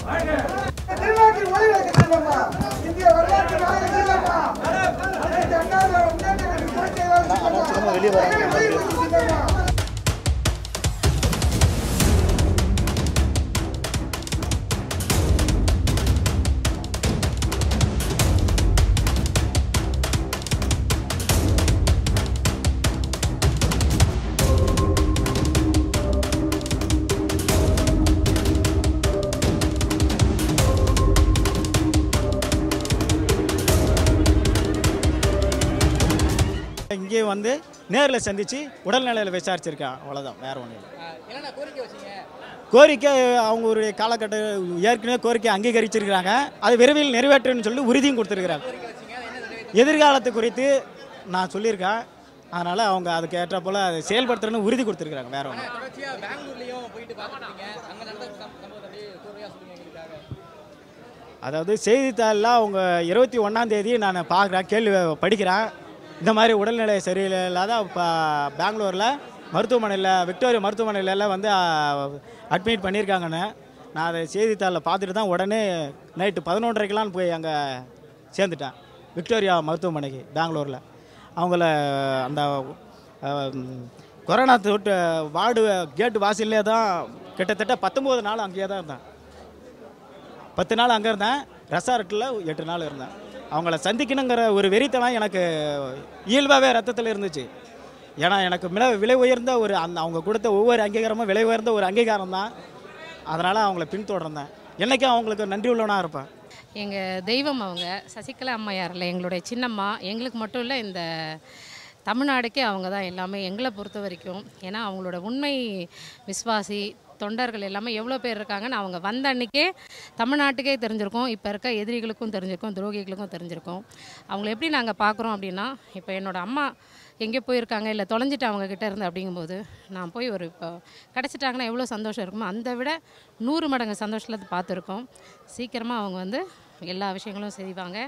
திருநாட்டில் ஓய்வு திருவம்மா இந்திய வரலாற்று நாயக திருவம்மா அனைத்து அண்ணாவின் முன்னேற்ற வெளியே வந்து நேரில் சந்தித்து உடல்நிலையில் விசாரிச்சிருக்கேன் அவ்வளோதான் வேறு ஒன்றும் இல்லை கோரிக்கை அவங்களுடைய காலகட்ட ஏற்கனவே கோரிக்கை அங்கீகரிச்சிருக்கிறாங்க அது விரைவில் நிறைவேற்றுன்னு சொல்லி உறுதியும் கொடுத்துருக்குறாங்க எதிர்காலத்தை குறித்து நான் சொல்லியிருக்கேன் அதனால் அவங்க அதுக்கு ஏற்ற போல் அதை செயல்படுத்துறேன்னு உறுதி கொடுத்துருக்குறாங்க வேறு ஒன்று அதாவது செய்தித்தாளில் அவங்க இருபத்தி ஒன்றாந்தேதி நான் பார்க்குறேன் கேள்வி படிக்கிறேன் இந்த மாதிரி உடல்நிலை சரியில்லாத பெங்களூரில் மருத்துவமனையில் விக்டோரியா மருத்துவமனையிலலாம் வந்து அட்மிட் பண்ணியிருக்காங்கன்னு நான் அதை செய்தித்தாளில் பார்த்துட்டு தான் உடனே நைட்டு பதினொன்றரைக்கெலாம் போய் அங்கே சேர்ந்துட்டேன் விக்டோரியா மருத்துவமனைக்கு பெங்களூரில் அவங்கள அந்த கொரோனா தொட்டு வார்டு கேட்டு வாசல்லே தான் கிட்டத்தட்ட பத்தொம்போது நாள் அங்கேயே தான் இருந்தேன் பத்து நாள் அங்கே இருந்தேன் ரெசார்ட்டில் எட்டு நாள் இருந்தேன் அவங்கள சந்திக்கணுங்கிற ஒரு வெறித்தனம் எனக்கு இயல்பாகவே ரத்தத்தில் இருந்துச்சு ஏன்னா எனக்கு மில விலை உயர்ந்த ஒரு அந்த அவங்க கொடுத்த ஒவ்வொரு அங்கீகாரமும் விலை உயர்ந்த ஒரு அங்கீகாரம் தான் அதனால் அவங்கள பின்தொடர்ந்தேன் என்றைக்கும் அவங்களுக்கு நன்றி உள்ளவனாக இருப்பேன் எங்கள் தெய்வம் அவங்க சசிகலா அம்மையாரில் எங்களுடைய சின்னம்மா எங்களுக்கு மட்டும் இல்லை இந்த தமிழ்நாடுக்கே அவங்க தான் எல்லாமே எங்களை பொறுத்த வரைக்கும் ஏன்னா அவங்களோட உண்மை விஸ்வாசி தொண்டர்கள் எல்லாமே எவ்வளோ பேர் இருக்காங்கன்னு அவங்க வந்த அன்றைக்கே தமிழ்நாட்டுக்கே தெரிஞ்சிருக்கோம் இப்போ இருக்க எதிரிகளுக்கும் தெரிஞ்சிருக்கும் துரோகிகளுக்கும் தெரிஞ்சிருக்கும் அவங்கள எப்படி நாங்கள் பார்க்குறோம் அப்படின்னா இப்போ என்னோடய அம்மா எங்கே போயிருக்காங்க இல்லை தொலைஞ்சிட்டு அவங்கக்கிட்ட இருந்து அப்படிங்கும்போது நான் போய் ஒரு இப்போ கிடச்சிட்டாங்கன்னா எவ்வளோ சந்தோஷம் இருக்குமோ அந்த விட நூறு மடங்கு சந்தோஷத்தில் பார்த்துருக்கோம் சீக்கிரமாக அவங்க வந்து எல்லா விஷயங்களும் செய்வாங்க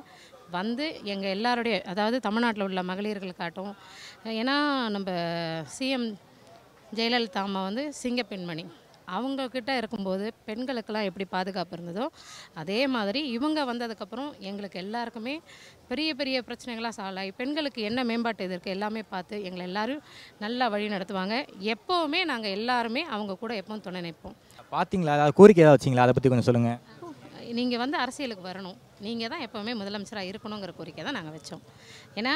வந்து எங்கள் எல்லாருடைய அதாவது தமிழ்நாட்டில் உள்ள மகளிர்களுக்காட்டும் ஏன்னா நம்ம சிஎம் ஜெயலலிதா அம்மா வந்து சிங்கப்பெண்மணி அவங்கக்கிட்ட இருக்கும்போது பெண்களுக்கெல்லாம் எப்படி பாதுகாப்பு இருந்ததோ அதே மாதிரி இவங்க வந்ததுக்கப்புறம் எங்களுக்கு எல்லாருக்குமே பெரிய பெரிய பிரச்சனைகளாக சால்வ் ஆகி பெண்களுக்கு என்ன மேம்பாட்டு இது இருக்குது எல்லாமே பார்த்து எங்களை எல்லோரும் நல்லா வழி நடத்துவாங்க எப்போவுமே நாங்கள் எல்லாருமே அவங்க கூட எப்போவும் துணை நிற்போம் பார்த்தீங்களா கோரிக்கை ஏதாவது வச்சிங்களா அதை பற்றி கொஞ்சம் சொல்லுங்கள் நீங்கள் வந்து அரசியலுக்கு வரணும் நீங்கள் தான் எப்போவுமே முதலமைச்சராக இருக்கணுங்கிற கோரிக்கை தான் நாங்கள் வச்சோம் ஏன்னா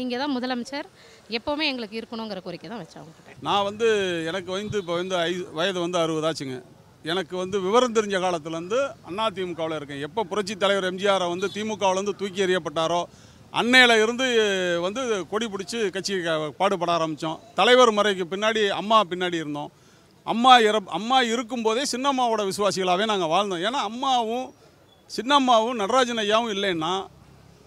நீங்கள் தான் முதலமைச்சர் எப்போவுமே எங்களுக்கு இருக்கணுங்கிற கோரிக்கை தான் வச்சோம் நான் வந்து எனக்கு வந்து இப்போ வந்து ஐ வயது வந்து அறுபதாச்சுங்க எனக்கு வந்து விவரம் தெரிஞ்ச காலத்துலேருந்து அண்ணா திமுகவில் இருக்கேன் எப்போ புரட்சி தலைவர் எம்ஜிஆரை வந்து திமுகவிலேருந்து தூக்கி எறியப்பட்டாரோ அன்னையில் இருந்து வந்து கொடி பிடிச்சி கட்சி பாடுபட ஆரம்பித்தோம் தலைவர் முறைக்கு பின்னாடி அம்மா பின்னாடி இருந்தோம் அம்மா இற அம்மா இருக்கும்போதே சின்னம்மாவோட விசுவாசிகளாகவே நாங்கள் வாழ்ந்தோம் ஏன்னா அம்மாவும் சின்னம்மாவும் நடராஜன் ஐயாவும் இல்லைன்னா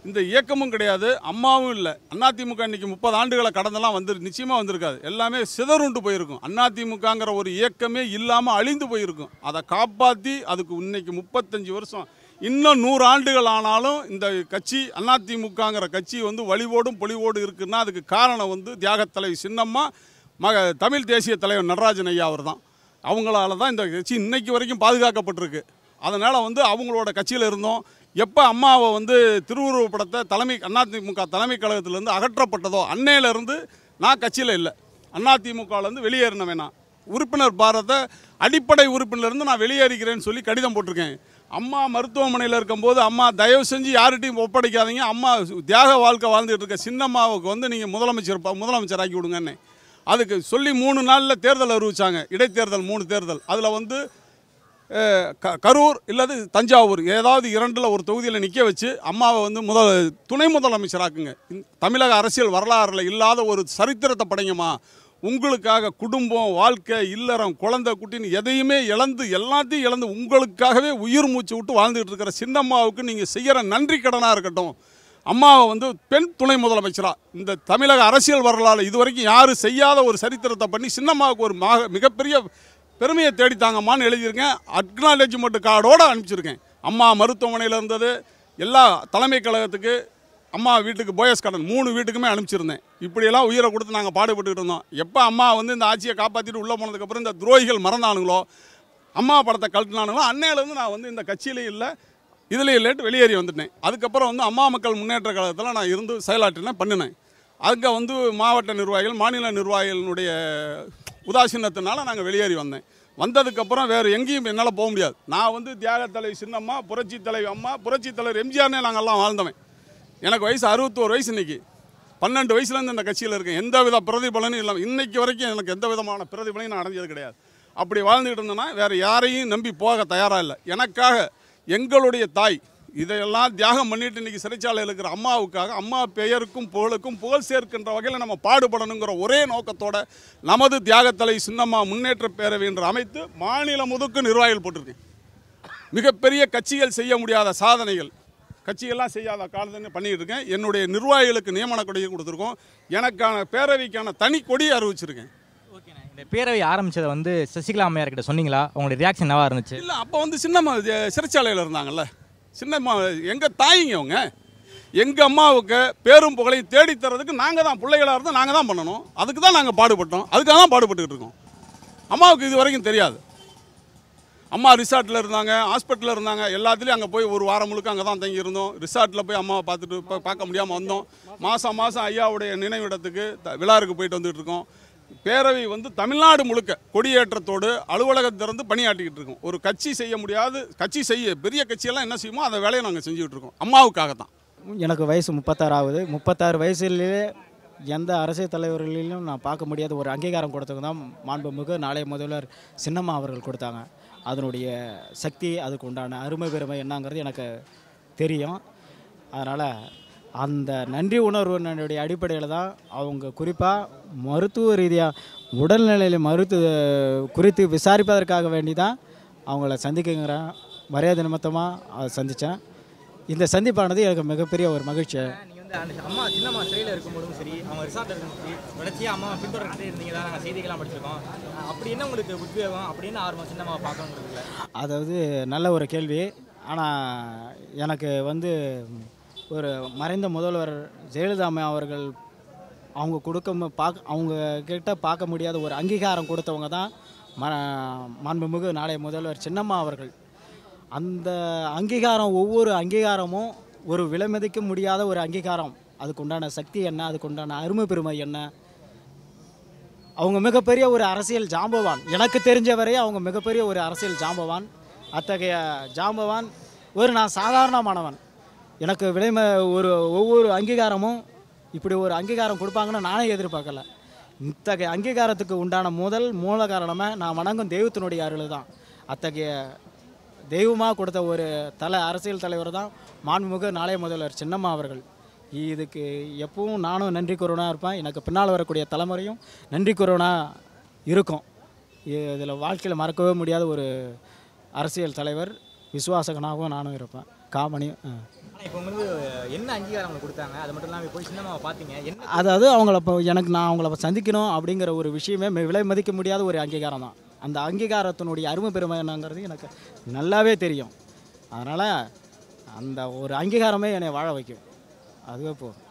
இந்த இயக்கமும் கிடையாது அம்மாவும் இல்லை அதிமுக இன்றைக்கி முப்பது ஆண்டுகளை கடந்தெல்லாம் வந்து நிச்சயமாக வந்திருக்காது எல்லாமே சிதறுண்டு போயிருக்கும் அதிமுகங்கிற ஒரு இயக்கமே இல்லாமல் அழிந்து போயிருக்கும் அதை காப்பாற்றி அதுக்கு இன்னைக்கு முப்பத்தஞ்சு வருஷம் இன்னும் நூறு ஆண்டுகள் ஆனாலும் இந்த கட்சி அதிமுகங்கிற கட்சி வந்து வழிவோடும் பொழிவோடும் இருக்குன்னா அதுக்கு காரணம் வந்து தியாகத்தலைவி சின்னம்மா மக தமிழ் தேசிய தலைவர் நடராஜன் ஐயா அவர் தான் அவங்களால தான் இந்த கட்சி இன்னைக்கு வரைக்கும் பாதுகாக்கப்பட்டிருக்கு அதனால் வந்து அவங்களோட கட்சியில் இருந்தோம் எப்போ அம்மாவை வந்து திருவுருவப்படத்தை படத்தை தலைமை அதிமுக தலைமை கழகத்திலேருந்து அகற்றப்பட்டதோ அன்னையிலேருந்து நான் கட்சியில் இல்லை அதிமுகவிலேருந்து வெளியேறின வேணாம் உறுப்பினர் பாரத்தை அடிப்படை உறுப்பினர்லேருந்து நான் வெளியேறிக்கிறேன்னு சொல்லி கடிதம் போட்டிருக்கேன் அம்மா மருத்துவமனையில் இருக்கும்போது அம்மா தயவு செஞ்சு யார்கிட்டையும் ஒப்படைக்காதீங்க அம்மா தியாக வாழ்க்கை வாழ்ந்துட்டு இருக்க சின்னம்மாவுக்கு வந்து நீங்கள் முதலமைச்சர் முதலமைச்சர் ஆக்கி விடுங்கன்னு அதுக்கு சொல்லி மூணு நாளில் தேர்தல் அறிவித்தாங்க இடைத்தேர்தல் மூணு தேர்தல் அதில் வந்து க கரூர் இல்லது தஞ்சாவூர் ஏதாவது இரண்டில் ஒரு தொகுதியில் நிற்க வச்சு அம்மாவை வந்து முதல் துணை முதலமைச்சராக்குங்க தமிழக அரசியல் வரலாறில் இல்லாத ஒரு சரித்திரத்தை படைங்கம்மா உங்களுக்காக குடும்பம் வாழ்க்கை இல்லறம் குழந்தை குட்டின்னு எதையுமே இழந்து எல்லாத்தையும் இழந்து உங்களுக்காகவே உயிர் மூச்சு விட்டு வாழ்ந்துகிட்டு இருக்கிற சின்னம்மாவுக்கு நீங்கள் செய்கிற நன்றி கடனாக இருக்கட்டும் அம்மாவை வந்து பெண் துணை முதலமைச்சராக இந்த தமிழக அரசியல் வரலாறு இதுவரைக்கும் யாரும் செய்யாத ஒரு சரித்திரத்தை பண்ணி சின்னம்மாவுக்கு ஒரு மாக மிகப்பெரிய பெருமையை தேடித்தாங்கம்மான்னு எழுதியிருக்கேன் அக்னாலேஜ்மெண்ட் கார்டோடு அனுப்பிச்சிருக்கேன் அம்மா மருத்துவமனையில் இருந்தது எல்லா தலைமை கழகத்துக்கு அம்மா வீட்டுக்கு போயஸ் கடன் மூணு வீட்டுக்குமே அனுப்பிச்சிருந்தேன் இப்படியெல்லாம் உயிரை கொடுத்து நாங்கள் பாடுபட்டுக்கிட்டு இருந்தோம் எப்போ அம்மா வந்து இந்த ஆட்சியை காப்பாற்றிட்டு உள்ளே போனதுக்கப்புறம் இந்த துரோகிகள் மறந்தானுங்களோ அம்மா படத்தை கழட்டினானுங்களோ அன்னையிலேருந்து நான் வந்து இந்த கட்சியிலே இல்லை இதுலேயே லேட்டு வெளியேறி வந்துட்டேன் அதுக்கப்புறம் வந்து அம்மா மக்கள் முன்னேற்ற கழகத்தில் நான் இருந்து செயலாற்றினேன் பண்ணினேன் அங்கே வந்து மாவட்ட நிர்வாகிகள் மாநில நிர்வாகிகளினுடைய உதாசீனத்தினால நாங்கள் வெளியேறி வந்தேன் வந்ததுக்கப்புறம் வேறு எங்கேயும் என்னால் போக முடியாது நான் வந்து தியாக தலைவி சின்னம்மா புரட்சி தலைவி அம்மா புரட்சி தலைவர் எம்ஜிஆர்னே எல்லாம் வாழ்ந்தவன் எனக்கு வயசு அறுபத்தோரு வயசு இன்றைக்கி பன்னெண்டு வயசுலேருந்து இந்த கட்சியில் இருக்கேன் எந்த வித பிரதிபலனும் இல்லாமல் இன்னைக்கு வரைக்கும் எனக்கு எந்த விதமான பிரதிபலனையும் நான் அடைஞ்சது கிடையாது அப்படி வாழ்ந்துக்கிட்டு இருந்தேன்னா வேறு யாரையும் நம்பி போக தயாராக இல்லை எனக்காக எங்களுடைய தாய் இதையெல்லாம் தியாகம் பண்ணிட்டு இன்றைக்கி சிறைச்சாலையில் இருக்கிற அம்மாவுக்காக அம்மா பெயருக்கும் புகழுக்கும் புகழ் சேர்க்கின்ற வகையில் நம்ம பாடுபடணுங்கிற ஒரே நோக்கத்தோடு நமது தியாகத்தலை சின்னம்மா முன்னேற்ற பேரவை என்று அமைத்து மாநிலம் முதுக்கு நிர்வாகிகள் போட்டிருக்கேன் மிகப்பெரிய கட்சிகள் செய்ய முடியாத சாதனைகள் கட்சியெல்லாம் செய்யாத காலத்தில் பண்ணிகிட்டு இருக்கேன் என்னுடைய நிர்வாகிகளுக்கு நியமன கொடியை கொடுத்துருக்கோம் எனக்கான பேரவைக்கான தனி கொடியை அறிவிச்சிருக்கேன் இந்த பேரவை ஆரம்பிச்சதை வந்து சசிகலா அம்மையார் கிட்ட சொன்னீங்களா உங்களுடைய ரியாக்ஷன் நல்லா இருந்துச்சு இல்லை அப்போ வந்து சின்னம்மா சிறைச்சாலையில் இருந்தாங்கல்ல சின்னம்மா எங்கள் தாயிங்க அவங்க எங்கள் அம்மாவுக்கு பேரும் புகழையும் தேடி தரதுக்கு நாங்கள் தான் பிள்ளைகளாக இருந்தால் நாங்கள் தான் பண்ணணும் அதுக்கு தான் நாங்கள் பாடுபட்டோம் அதுக்காக தான் பாடுபட்டுக்கிட்டு இருக்கோம் அம்மாவுக்கு இது வரைக்கும் தெரியாது அம்மா ரிசார்ட்டில் இருந்தாங்க ஹாஸ்பிட்டலில் இருந்தாங்க எல்லாத்துலேயும் அங்கே போய் ஒரு வாரம் முழுக்க அங்கே தான் தங்கியிருந்தோம் ரிசார்ட்டில் போய் அம்மாவை பார்த்துட்டு பார்க்க முடியாமல் வந்தோம் மாதம் மாதம் ஐயாவுடைய நினைவிடத்துக்கு விழாருக்கு போயிட்டு வந்துட்டு இருக்கோம் பேரவை வந்து தமிழ்நாடு முழுக்க கொடியேற்றத்தோடு அலுவலகம் திறந்து பணியாற்றிக்கிட்டு இருக்கோம் ஒரு கட்சி செய்ய முடியாது கட்சி செய்ய பெரிய கட்சியெல்லாம் என்ன செய்யுமோ அந்த வேலையை நாங்கள் செஞ்சுக்கிட்டு இருக்கோம் அம்மாவுக்காக தான் எனக்கு வயசு முப்பத்தாறு ஆகுது முப்பத்தாறு வயசுலேயே எந்த அரசியல் தலைவர்களிலும் நான் பார்க்க முடியாத ஒரு அங்கீகாரம் கொடுத்தவங்க தான் மாண்புமிகு நாளைய முதல்வர் சின்னம்மா அவர்கள் கொடுத்தாங்க அதனுடைய சக்தி அதுக்கு உண்டான அருமை பெருமை என்னங்கிறது எனக்கு தெரியும் அதனால் அந்த நன்றி உணர்வு உணர்வுனுடைய அடிப்படையில் தான் அவங்க குறிப்பாக மருத்துவ ரீதியாக உடல்நிலையில் மருத்துவ குறித்து விசாரிப்பதற்காக வேண்டி தான் அவங்கள சந்திக்குங்கிற மரியாதை நிமித்தமாக அதை சந்தித்தேன் இந்த சந்திப்பானது எனக்கு மிகப்பெரிய ஒரு மகிழ்ச்சி அம்மா சின்னம்மா சிறையில் இருக்கும்போதும் சரி அவங்க ரிசார்ட் இருக்கும் சரி தொடர்ச்சியாக அம்மா பின்தொடர்கிட்டே தான் நாங்கள் செய்திகளாக படிச்சிருக்கோம் அப்படி என்ன உங்களுக்கு உத்வேகம் அப்படின்னு ஆர்வம் சின்னம்மா பார்க்கணும் அதாவது நல்ல ஒரு கேள்வி ஆனால் எனக்கு வந்து ஒரு மறைந்த முதல்வர் ஜெயலலிதா அம்மா அவர்கள் அவங்க கொடுக்க பார்க்க அவங்க கிட்ட பார்க்க முடியாத ஒரு அங்கீகாரம் கொடுத்தவங்க தான் ம மாண்புமிகு நாளைய முதல்வர் சின்னம்மா அவர்கள் அந்த அங்கீகாரம் ஒவ்வொரு அங்கீகாரமும் ஒரு விலைமதிக்க முடியாத ஒரு அங்கீகாரம் அதுக்குண்டான சக்தி என்ன அதுக்குண்டான அருமை பெருமை என்ன அவங்க மிகப்பெரிய ஒரு அரசியல் ஜாம்பவான் எனக்கு தெரிஞ்சவரை அவங்க மிகப்பெரிய ஒரு அரசியல் ஜாம்பவான் அத்தகைய ஜாம்பவான் ஒரு நான் சாதாரணமானவன் எனக்கு விலைம ஒரு ஒவ்வொரு அங்கீகாரமும் இப்படி ஒரு அங்கீகாரம் கொடுப்பாங்கன்னு நானே எதிர்பார்க்கல இத்தகைய அங்கீகாரத்துக்கு உண்டான முதல் மூல காரணமாக நான் வணங்கும் தெய்வத்தினுடைய அருள் தான் அத்தகைய தெய்வமாக கொடுத்த ஒரு தலை அரசியல் தலைவர் தான் மாண்புமிகு நாளைய முதல்வர் சின்னம்மா அவர்கள் இதுக்கு எப்பவும் நானும் நன்றி கூறுவனாக இருப்பேன் எனக்கு பின்னால் வரக்கூடிய தலைமுறையும் நன்றி கூறுவனாக இருக்கும் இதில் வாழ்க்கையில் மறக்கவே முடியாத ஒரு அரசியல் தலைவர் விசுவாசகனாகவும் நானும் இருப்பேன் காமனியும் இப்போ வந்து என்ன அங்கீகாரம் கொடுத்தாங்க அது மட்டும் இல்லாமல் அதாவது அவங்கள இப்போ எனக்கு நான் அவங்கள சந்திக்கணும் அப்படிங்கிற ஒரு விஷயமே விலை மதிக்க முடியாத ஒரு அங்கீகாரம் தான் அந்த அங்கீகாரத்தினுடைய அருமை பெருமை என்னங்கிறது எனக்கு நல்லாவே தெரியும் அதனால் அந்த ஒரு அங்கீகாரமே என்னை வாழ வைக்கும் அதுவே போதும்